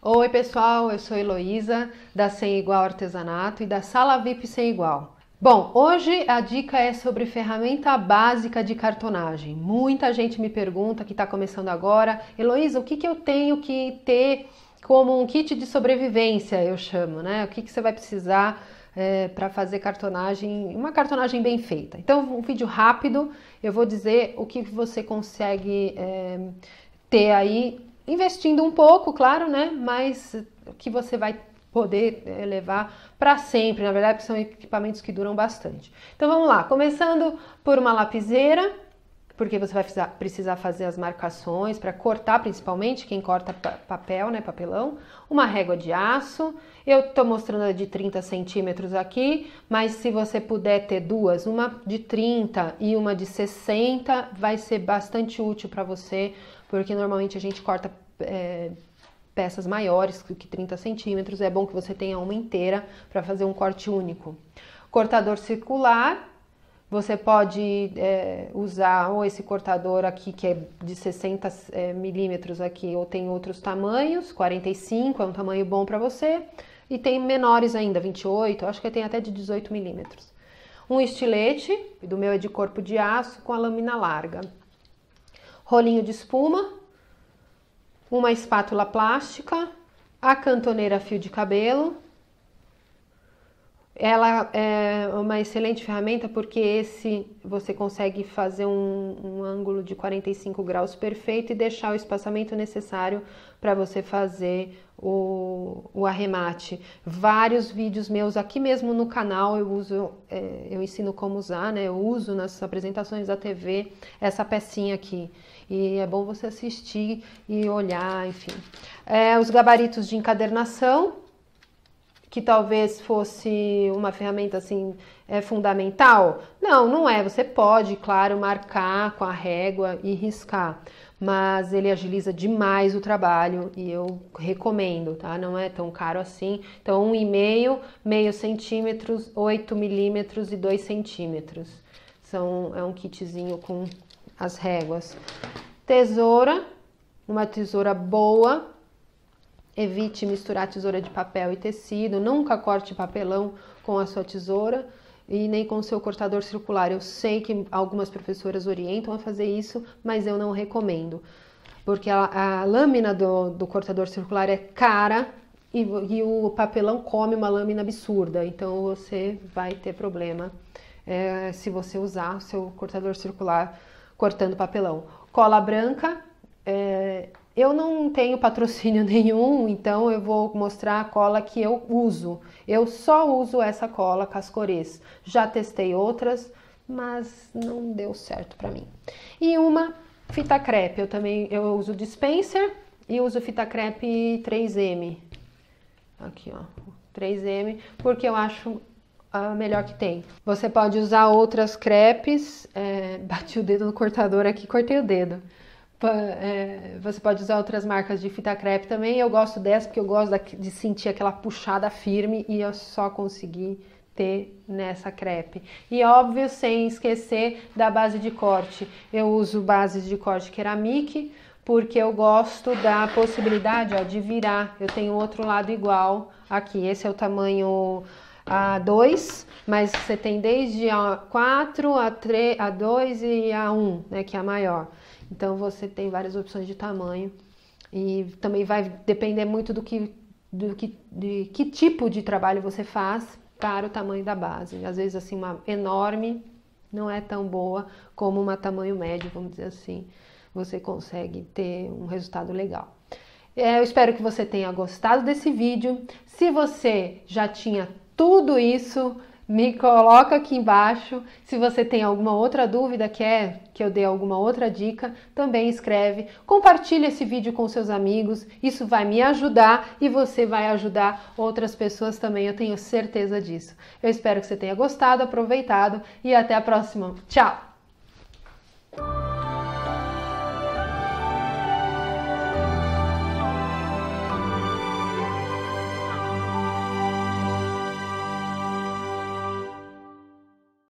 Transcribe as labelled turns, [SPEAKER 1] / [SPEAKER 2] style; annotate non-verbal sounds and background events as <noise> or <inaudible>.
[SPEAKER 1] Oi, pessoal, eu sou Heloísa, da Sem Igual Artesanato e da Sala VIP Sem Igual. Bom, hoje a dica é sobre ferramenta básica de cartonagem. Muita gente me pergunta que está começando agora, Heloísa, o que, que eu tenho que ter como um kit de sobrevivência, eu chamo, né? O que, que você vai precisar é, eh, para fazer cartonagem, uma cartonagem bem feita. Então, um vídeo rápido, eu vou dizer o que você consegue é, ter aí investindo um pouco, claro, né? Mas que você vai poder eh, levar para sempre. Na verdade, são equipamentos que duram bastante. Então vamos lá, começando por uma lapiseira porque você vai precisar fazer as marcações para cortar, principalmente quem corta papel, né, papelão, uma régua de aço. Eu estou mostrando a de 30 centímetros aqui, mas se você puder ter duas, uma de 30 e uma de 60, vai ser bastante útil para você, porque normalmente a gente corta é, peças maiores que 30 centímetros. É bom que você tenha uma inteira para fazer um corte único. Cortador circular, você pode é, usar ou esse cortador aqui que é de 60 é, milímetros aqui, ou tem outros tamanhos, 45 é um tamanho bom para você, e tem menores ainda, 28, acho que tem até de 18 milímetros. Um estilete, do meu é de corpo de aço, com a lâmina larga. Rolinho de espuma, uma espátula plástica, a cantoneira fio de cabelo, ela é uma excelente ferramenta porque esse você consegue fazer um, um ângulo de 45 graus perfeito e deixar o espaçamento necessário para você fazer o, o, arremate. Vários vídeos meus aqui mesmo no canal eu uso, é, eu ensino como usar, né? Eu uso nas apresentações da TV essa pecinha aqui. E é bom você assistir e olhar, enfim. É, os gabaritos de encadernação, que talvez fosse uma ferramenta assim é, fundamental? Não, não é. Você pode, claro, marcar com a régua e riscar, mas ele agiliza demais o trabalho e eu recomendo, tá? Não é tão caro assim. Então, um e meio centímetros, 8 milímetros e 2 centímetros. São, é um kitzinho com as réguas. Tesoura, uma tesoura boa, Evite misturar tesoura de papel e tecido, nunca corte papelão com a sua tesoura e nem com o seu cortador circular. Eu sei que algumas professoras orientam a fazer isso, mas eu não recomendo, porque a, a lâmina do, do, cortador circular é cara e, e, o papelão come uma lâmina absurda, então você vai ter problema é, se você usar o seu cortador circular cortando papelão. Cola branca. É, eu não tenho patrocínio <laughs> nenhum, então eu vou mostrar a cola que eu uso. Eu só uso essa cola Cascores. Já testei outras, mas não deu certo para mim. E uma fita crepe, eu também eu uso dispenser e uso fita crepe 3M. Aqui, ó, 3M, porque eu acho a melhor que tem. Você pode usar outras crepes. É, <laughs> bati o dedo no cortador aqui, cortei o dedo. É, você pode usar outras marcas de fita crepe também. Eu gosto dessa porque eu gosto de sentir aquela puxada firme e eu só consegui ter nessa crepe. E óbvio, sem esquecer da base de corte. Eu uso bases de corte Keramic porque eu gosto da possibilidade ó, de virar. Eu tenho outro lado igual aqui. Esse é o tamanho a 2, mas você tem desde a 4 a 3, a 2 e a 1, né, que é a maior. Então você tem várias opções de tamanho e também vai depender muito do que do que de que tipo de trabalho você faz para o tamanho da base. Às vezes assim uma enorme não é tão boa como uma tamanho médio, vamos dizer assim. Você consegue ter um resultado legal. É, eu espero que você tenha gostado desse vídeo. Se você já tinha tudo isso me coloca aqui embaixo. Se você tem alguma outra dúvida, quer que eu dê alguma outra dica, também escreve. Compartilhe esse vídeo com seus amigos, isso vai me ajudar e você vai ajudar outras pessoas também, eu tenho certeza disso. Eu espero que você tenha gostado, aproveitado e até a próxima. Tchau!